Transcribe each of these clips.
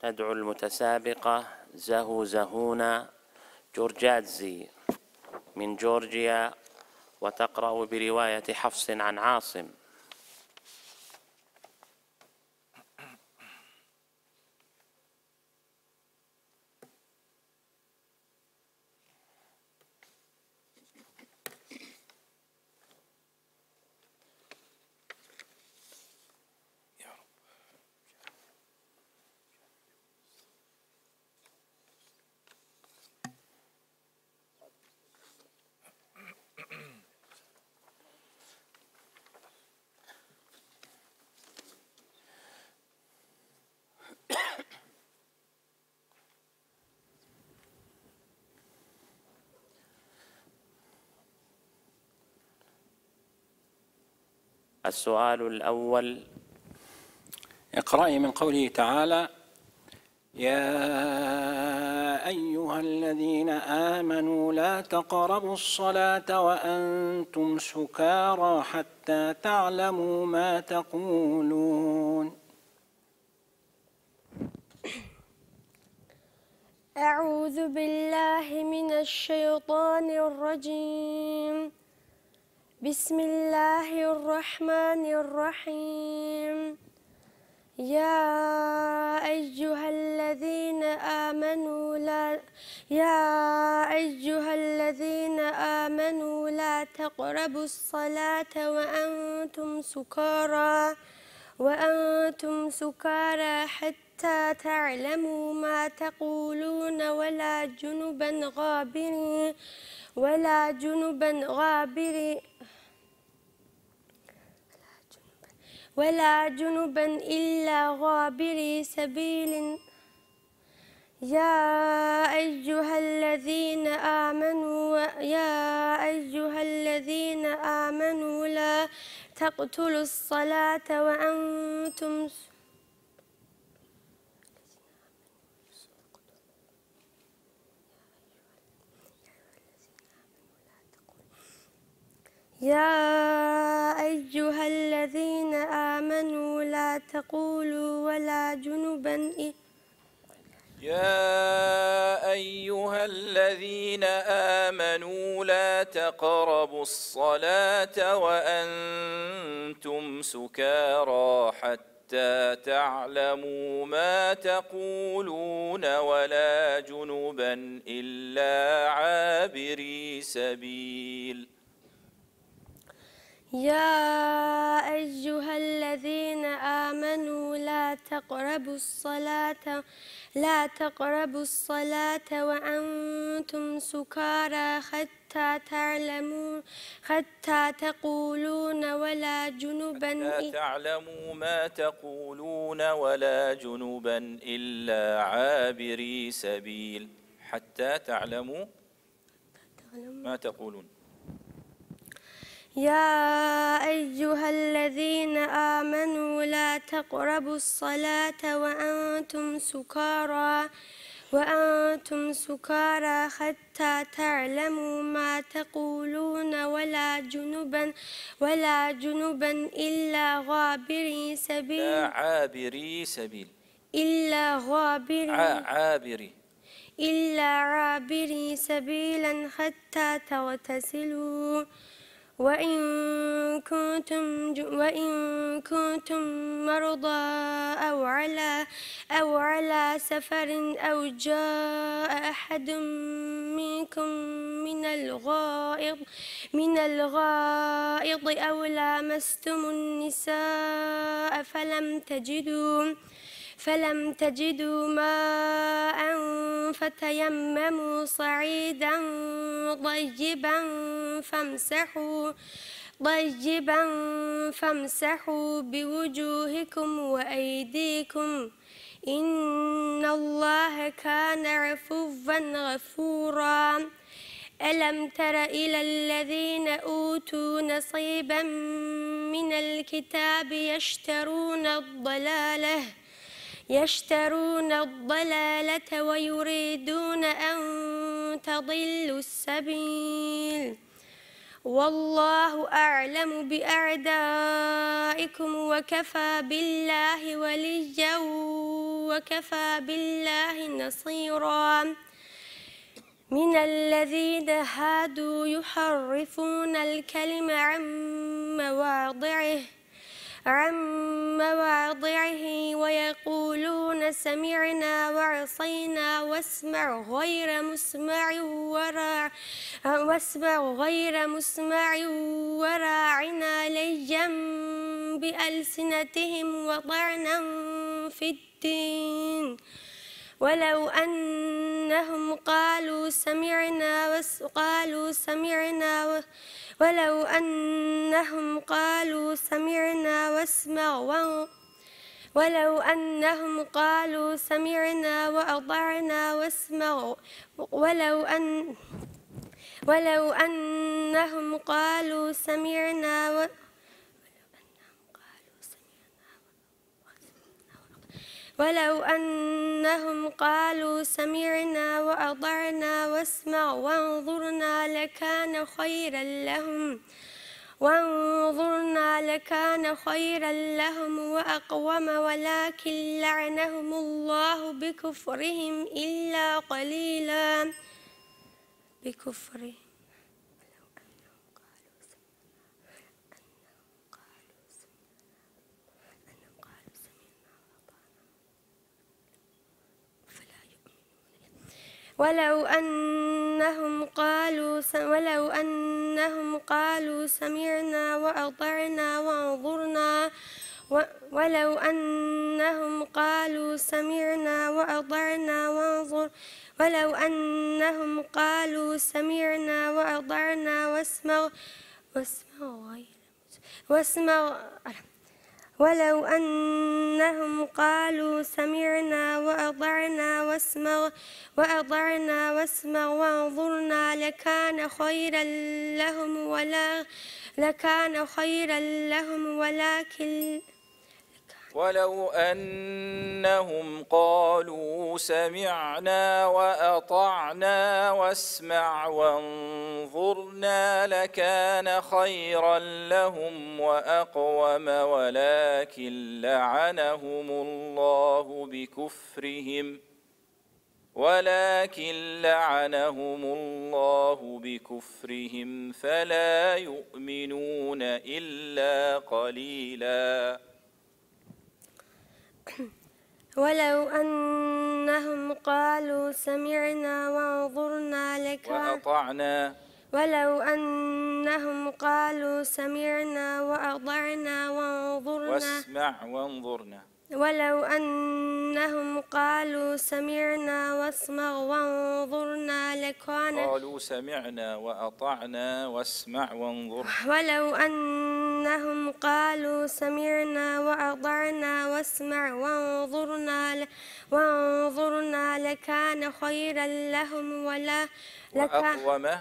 تدعو المتسابقة زهو زهونا جورجادزي من جورجيا وتقرأ برواية حفص عن عاصم السؤال الأول اقرأي من قوله تعالى يا أيها الذين آمنوا لا تقربوا الصلاة وأنتم سكارى حتى تعلموا ما تقولون أعوذ بالله من الشيطان الرجيم بسم الله الرحمن الرحيم يا أيها الذين آمنوا لا يا أيها الذين آمنوا لا تقربوا الصلاة وأنتم سكارى وأنتم سكارى حتى تعلموا ما تقولون ولا جنبا غابرين ولا جنبا غابرين ولا جنبا إلا غابري سبيل يا أيها الذين آمنوا يا أيها الذين آمنوا لا تقتلوا الصلاة وأنتم يا تقولوا ولا جنبا يا أيها الذين آمنوا لا تقربوا الصلاة وأنتم سكارى حتى تعلموا ما تقولون ولا جنبا إلا عابري سبيل يا أيها الذين آمنوا لا تقربوا الصلاة لا تقربوا الصلاة وأنتم سكارى حتى تعلموا حتى تقولون ولا جنبا لا تعلموا ما تقولون ولا جنبا إلا عابري سبيل حتى تعلموا ما تقولون يا أيها الذين آمنوا لا تقربوا الصلاة وأنتم سكارى وأنتم سكارى حتى تعلموا ما تقولون ولا جنبا ولا جنبا إلا غابري سبيل لا عابري سبيل إلا غابري عابري إلا عابري سبيلا حتى تغتسلوا وإن كنتم وإن كنتم مرضى أو على أو على سفر أو جاء أحد منكم من الغائط من الغائط أو لامستم النساء فلم تجدوا فلم تجدوا ماء فتيمموا صعيدا طيبا فامسحوا طيبا فامسحوا بوجوهكم وأيديكم إن الله كان عفوا غفورا ألم تر إلى الذين أوتوا نصيبا من الكتاب يشترون الضلاله يشترون الضلالة ويريدون أن تضلوا السبيل والله أعلم بأعدائكم وكفى بالله وليا وكفى بالله نصيرا من الذين هادوا يحرفون الكلم عن مواضعه عن مواضعه ويقولون سمعنا وعصينا واسمع غير مسمع ورا واسمع غير مسمع وراعنا ليا بألسنتهم وطعنا في الدين ولو أنهم قالوا سمعنا وقالوا سمعنا ولو أنهم قالوا سمعنا واسمع ولو أنهم قالوا سمعنا وأطعنا واسمع ولو أن ولو أنهم قالوا سمعنا و ولو أنهم قالوا سمعنا وأطعنا واسمع وانظرنا لكان خيرا لهم وانظرنا لكان خيرا لهم وأقوم ولكن لعنهم الله بكفرهم إلا قليلا بكفرهم ولو أنهم قالوا ولو أنهم قالوا سمعنا وأطعنا وانظرنا ولو أنهم قالوا سمعنا وأطعنا وانظر ولو أنهم قالوا سمعنا وأطعنا واسمع واسمع غير واسمع ولو أنهم قالوا سمعنا وأطعنا واسمع وأطعنا واسمع وانظرنا لكان خيرا لهم ولا لكان خيرا لهم ولكن ولو أنهم قالوا سمعنا وأطعنا واسمع وانظرنا لكان خيرا لهم وأقوم ولكن لعنهم الله بكفرهم ولكن لعنهم الله بكفرهم فلا يؤمنون إلا قليلاً ولو أنهم قالوا سمعنا وانظرنا لكان وأطعنا ولو أنهم قالوا سمعنا وأضعنا وانظرنا واسمع وانظرنا ولو أنهم قالوا سمعنا واسمع وانظرنا لكان قالوا سمعنا وأطعنا واسمع وانظر ولو أنهم قالوا سمعنا وأطعنا واسمع وانظرنا وانظرنا لكان خيرا لهم ولا لكان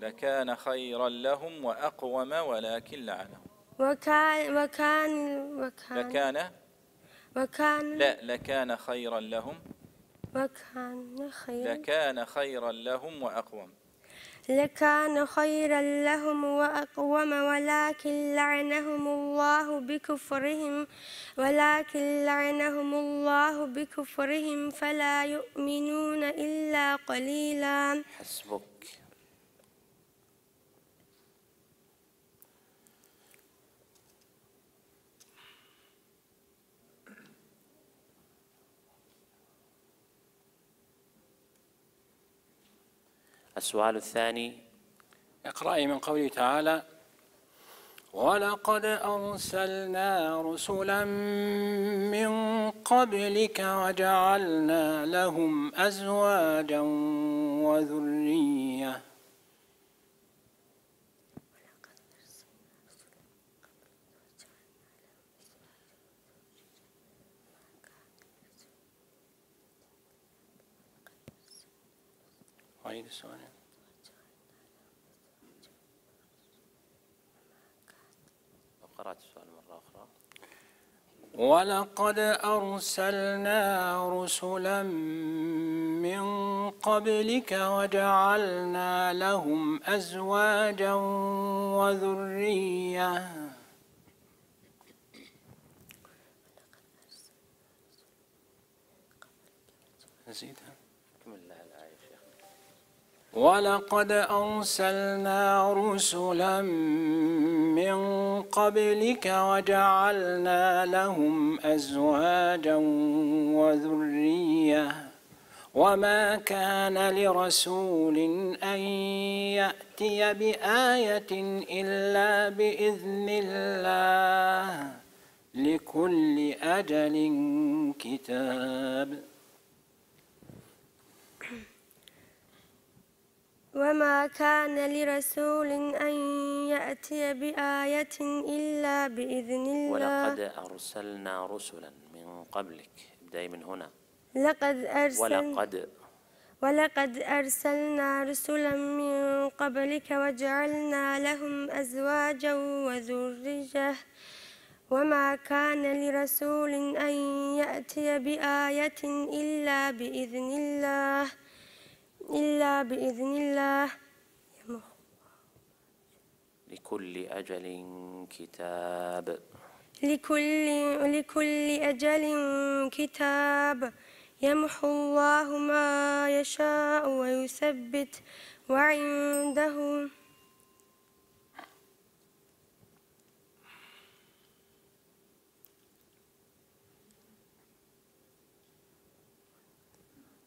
لكان خيرا لهم وأقوم ولكن لعنهم وكان وكان وكان لكان وكان لا لكان خيرا لهم وكان خيرا لكان خيرا لهم وأقوم لكان خيرا لهم وأقوم ولكن لعنهم الله بكفرهم ولكن لعنهم الله بكفرهم فلا يؤمنون إلا قليلا حسبك السؤال الثاني اقرأي من قوله تعالى ولقد أرسلنا رسلا من قبلك وجعلنا لهم أزواجا وذريا بعيد السؤال قرأت مرة أخرى ولقد أرسلنا رسلا من قبلك وجعلنا لهم أزواجا وذريةً ولقد أرسلنا رسلا من قبلك وجعلنا لهم أزواجا وذرية وما كان لرسول أن يأتي بآية إلا بإذن الله لكل أجل كتاب وما كان لرسول أن يأتي بآية إلا بإذن الله ولقد أرسلنا رسلا من قبلك ابدأي من هنا لقد أرسل ولقد ولقد أرسلنا رسلا من قبلك وجعلنا لهم أزواجا وذرية وما كان لرسول أن يأتي بآية إلا بإذن الله إلا بإذن الله لكل أجل كتاب لكل, لكل أجل كتاب يمحو الله ما يشاء ويثبت وعنده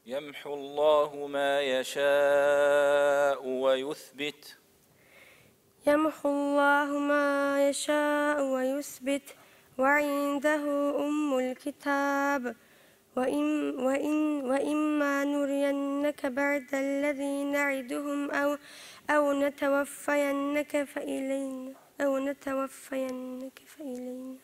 يمحو الله ما يشاء ويثبت يمحو الله ما يشاء ويثبت وعنده أم الكتاب وإن وإن وإما نرينك بعد الذي نعدهم أو أو نتوفينك فإلينا أو نتوفينك فإلينا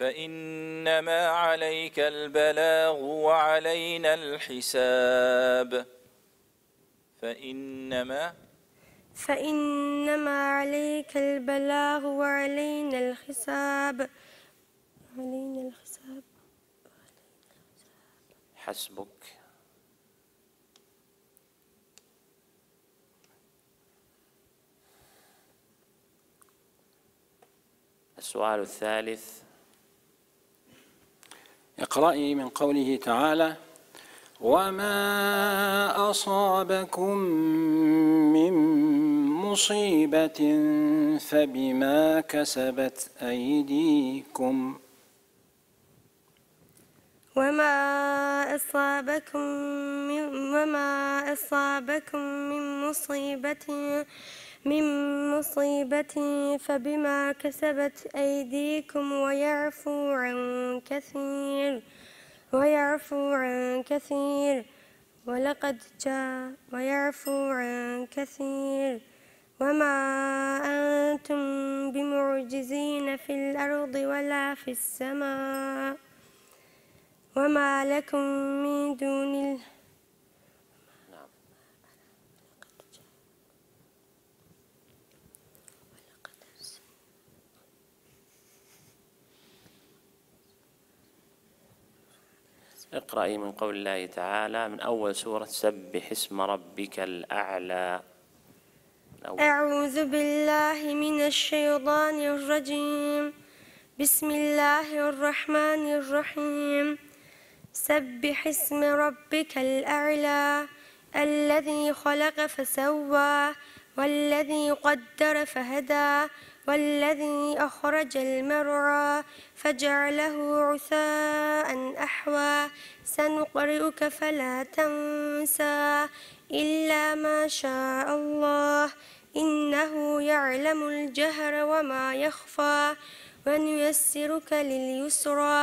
فإنما عليك البلاغ وعلينا الحساب فإنما فإنما عليك البلاغ وعلينا الحساب علينا الحساب حسبك السؤال الثالث اقرأي من قوله تعالى وما أصابكم من مصيبة فبما كسبت أيديكم وما أصابكم من وما أصابكم من مصيبة من مصيبة فبما كسبت أيديكم ويعفو عن كثير ويعفو عن كثير ولقد جاء ويعفو عن كثير وما أنتم بمعجزين في الأرض ولا في السماء وما لكم من دون الله اقرأي من قول الله تعالى من أول سورة سبح اسم ربك الأعلى أعوذ بالله من الشيطان الرجيم بسم الله الرحمن الرحيم سبح اسم ربك الأعلى الذي خلق فسوى والذي قدر فهدى والذي أخرج المرعى فجعله عثاء أحوى سنقرئك فلا تنسى إلا ما شاء الله إنه يعلم الجهر وما يخفى ونيسرك لليسرى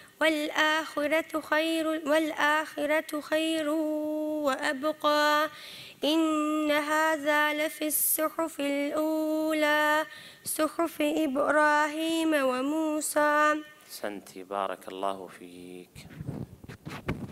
والآخرة خير والآخرة خير وأبقى إن هذا لفي الصحف الأولى صحف إبراهيم وموسى سنتي بارك الله فيك